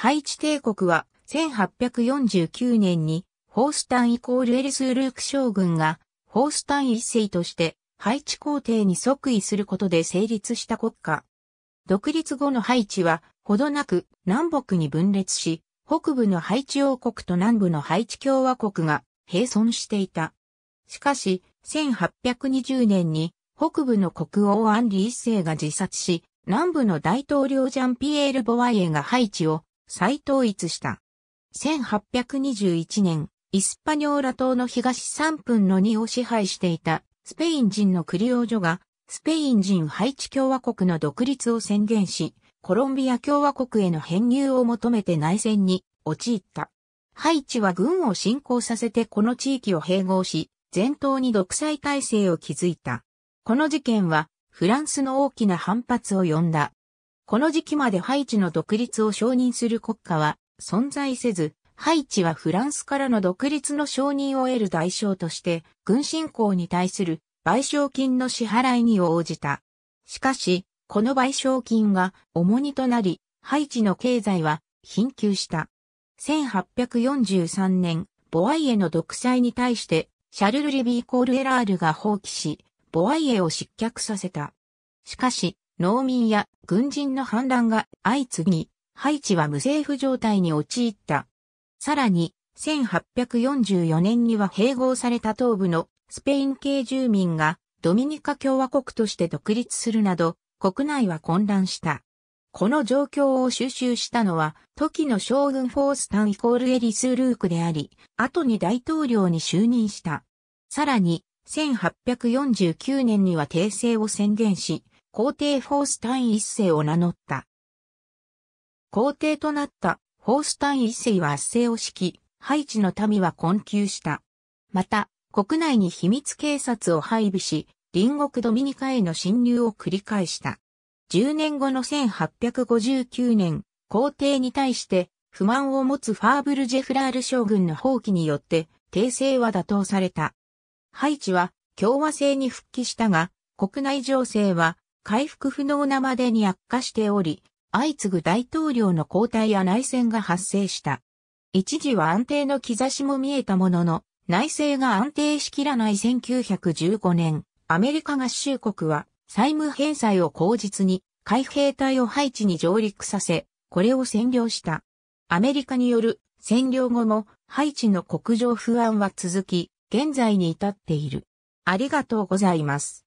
ハイチ帝国は1849年にホースタンイコールエルスールーク将軍がホースタン一世としてハイチ皇帝に即位することで成立した国家。独立後のハイチはほどなく南北に分裂し、北部のハイチ王国と南部のハイチ共和国が並存していた。しかし、1820年に北部の国王アンリ一世が自殺し、南部の大統領ジャンピエール・ボワイエがハイチを再統一した。1821年、イスパニョーラ島の東3分の2を支配していたスペイン人のクリオージョが、スペイン人ハイチ共和国の独立を宣言し、コロンビア共和国への編入を求めて内戦に陥った。ハイチは軍を侵攻させてこの地域を併合し、全島に独裁体制を築いた。この事件は、フランスの大きな反発を呼んだ。この時期までハイチの独立を承認する国家は存在せず、ハイチはフランスからの独立の承認を得る代償として、軍侵攻に対する賠償金の支払いに応じた。しかし、この賠償金が重荷となり、ハイチの経済は貧窮した。1843年、ボワイエの独裁に対して、シャルル・リビー・コール・エラールが放棄し、ボワイエを失脚させた。しかし、農民や軍人の反乱が相次ぎ、ハイチは無政府状態に陥った。さらに、1844年には併合された東部のスペイン系住民がドミニカ共和国として独立するなど、国内は混乱した。この状況を収集したのは、時の将軍フォースタンイコールエリス・ルークであり、後に大統領に就任した。さらに、1849年には訂正を宣言し、皇帝フォースタイン一世を名乗った。皇帝となったフォースタイン一世は圧政を敷き、ハイチの民は困窮した。また、国内に秘密警察を配備し、隣国ドミニカへの侵入を繰り返した。10年後の1859年、皇帝に対して不満を持つファーブル・ジェフラール将軍の放棄によって、帝政は打倒された。ハイチは共和制に復帰したが、国内情勢は回復不能なまでに悪化しており、相次ぐ大統領の交代や内戦が発生した。一時は安定の兆しも見えたものの、内政が安定しきらない1915年、アメリカ合衆国は債務返済を口実に海兵隊をハイチに上陸させ、これを占領した。アメリカによる占領後もハイチの国情不安は続き、現在に至っている。ありがとうございます。